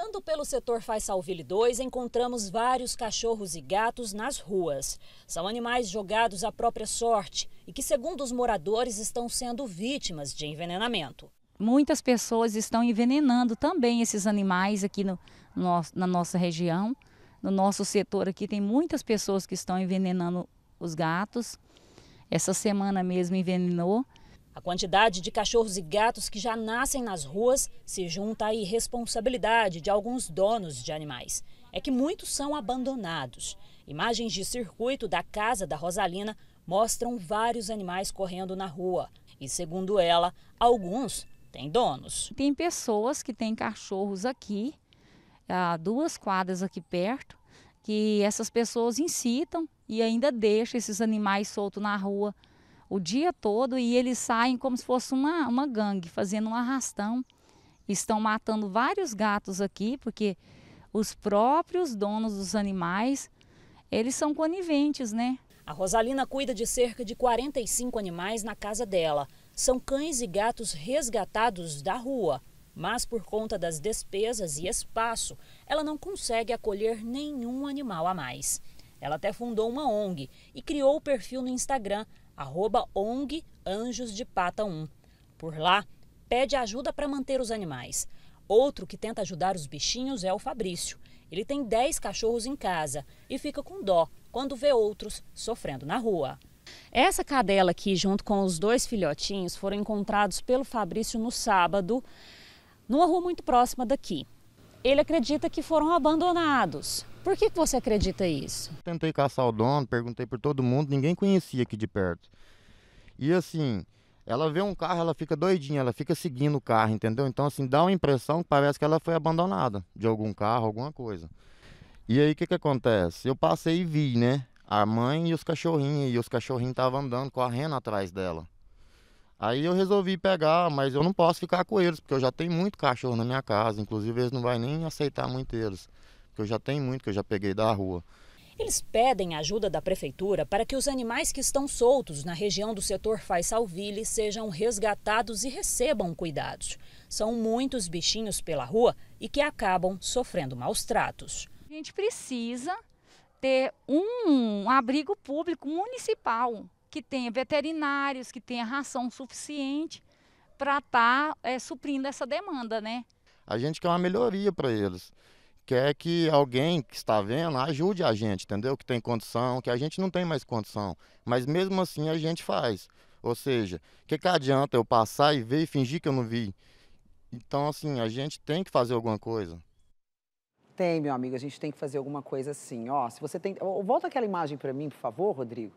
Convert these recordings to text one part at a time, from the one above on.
Andando pelo setor Faz Salville 2, encontramos vários cachorros e gatos nas ruas. São animais jogados à própria sorte e que, segundo os moradores, estão sendo vítimas de envenenamento. Muitas pessoas estão envenenando também esses animais aqui no, no, na nossa região. No nosso setor aqui tem muitas pessoas que estão envenenando os gatos. Essa semana mesmo envenenou a quantidade de cachorros e gatos que já nascem nas ruas se junta à irresponsabilidade de alguns donos de animais. É que muitos são abandonados. Imagens de circuito da casa da Rosalina mostram vários animais correndo na rua. E segundo ela, alguns têm donos. Tem pessoas que têm cachorros aqui, duas quadras aqui perto, que essas pessoas incitam e ainda deixam esses animais soltos na rua o dia todo e eles saem como se fosse uma, uma gangue, fazendo um arrastão. Estão matando vários gatos aqui, porque os próprios donos dos animais, eles são coniventes, né? A Rosalina cuida de cerca de 45 animais na casa dela. São cães e gatos resgatados da rua, mas por conta das despesas e espaço, ela não consegue acolher nenhum animal a mais. Ela até fundou uma ONG e criou o perfil no Instagram arroba ONG Anjos de Pata 1. Por lá, pede ajuda para manter os animais. Outro que tenta ajudar os bichinhos é o Fabrício. Ele tem 10 cachorros em casa e fica com dó quando vê outros sofrendo na rua. Essa cadela aqui, junto com os dois filhotinhos, foram encontrados pelo Fabrício no sábado, numa rua muito próxima daqui. Ele acredita que foram abandonados, por que você acredita isso? Tentei caçar o dono, perguntei por todo mundo, ninguém conhecia aqui de perto. E assim, ela vê um carro, ela fica doidinha, ela fica seguindo o carro, entendeu? Então, assim, dá uma impressão que parece que ela foi abandonada de algum carro, alguma coisa. E aí, o que que acontece? Eu passei e vi, né? A mãe e os cachorrinhos, e os cachorrinhos estavam andando, correndo atrás dela. Aí eu resolvi pegar, mas eu não posso ficar com eles, porque eu já tenho muito cachorro na minha casa, inclusive eles não vão nem aceitar muito eles que eu já tenho muito, que eu já peguei da rua. Eles pedem ajuda da prefeitura para que os animais que estão soltos na região do setor Faisalville sejam resgatados e recebam cuidados. São muitos bichinhos pela rua e que acabam sofrendo maus tratos. A gente precisa ter um abrigo público municipal que tenha veterinários, que tenha ração suficiente para estar tá, é, suprindo essa demanda, né? A gente quer uma melhoria para eles quer que alguém que está vendo ajude a gente, entendeu? Que tem condição, que a gente não tem mais condição. Mas mesmo assim a gente faz. Ou seja, o que, que adianta eu passar e ver e fingir que eu não vi? Então, assim, a gente tem que fazer alguma coisa. Tem, meu amigo, a gente tem que fazer alguma coisa assim. Ó, se você tem. Volta aquela imagem para mim, por favor, Rodrigo,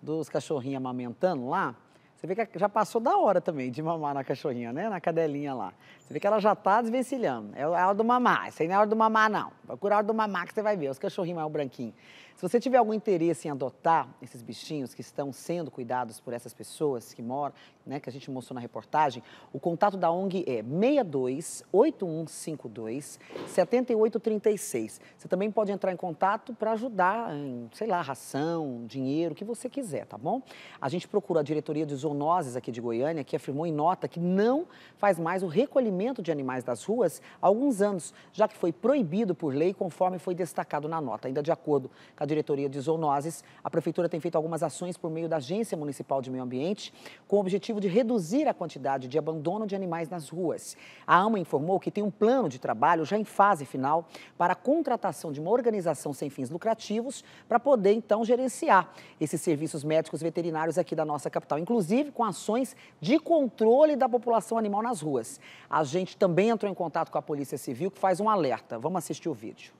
dos cachorrinhos amamentando lá. Você vê que já passou da hora também de mamar na cachorrinha, né? Na cadelinha lá. Você vê que ela já tá desvencilhando. É a é hora do mamar. Isso aí não é a hora do mamar, não. Procura a hora do mamar que você vai ver. Os cachorrinhos mais branquinhos. Se você tiver algum interesse em adotar esses bichinhos que estão sendo cuidados por essas pessoas que moram, né, que a gente mostrou na reportagem, o contato da ONG é 62 8152 7836. Você também pode entrar em contato para ajudar em, sei lá, ração, dinheiro, o que você quiser, tá bom? A gente procura a diretoria de zoonoses aqui de Goiânia, que afirmou em nota que não faz mais o recolhimento de animais das ruas há alguns anos, já que foi proibido por lei, conforme foi destacado na nota. Ainda de acordo com a diretoria de zoonoses, a Prefeitura tem feito algumas ações por meio da Agência Municipal de Meio Ambiente, com o objetivo de reduzir a quantidade de abandono de animais nas ruas. A AMA informou que tem um plano de trabalho já em fase final para a contratação de uma organização sem fins lucrativos para poder, então, gerenciar esses serviços médicos veterinários aqui da nossa capital, inclusive com ações de controle da população animal nas ruas. A gente também entrou em contato com a Polícia Civil, que faz um alerta. Vamos assistir o vídeo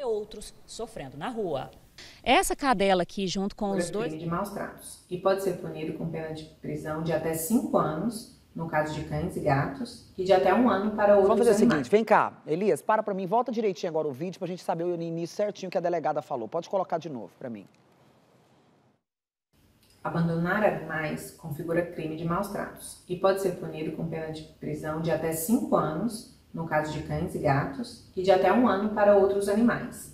e outros sofrendo na rua. Essa cadela aqui, junto com os dois. de maus tratos e pode ser punido com pena de prisão de até 5 anos, no caso de cães e gatos, e de até um ano para outros. Vamos fazer animais. o seguinte: vem cá, Elias, para para mim, volta direitinho agora o vídeo para a gente saber o início certinho que a delegada falou. Pode colocar de novo para mim. Abandonar animais configura crime de maus tratos e pode ser punido com pena de prisão de até 5 anos no caso de cães e gatos, e de até um ano para outros animais.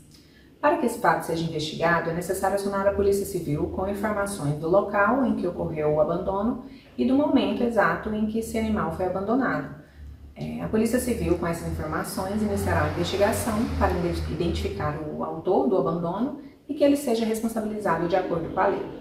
Para que esse fato seja investigado, é necessário acionar a Polícia Civil com informações do local em que ocorreu o abandono e do momento exato em que esse animal foi abandonado. É, a Polícia Civil, com essas informações, iniciará a investigação para identificar o autor do abandono e que ele seja responsabilizado de acordo com a lei.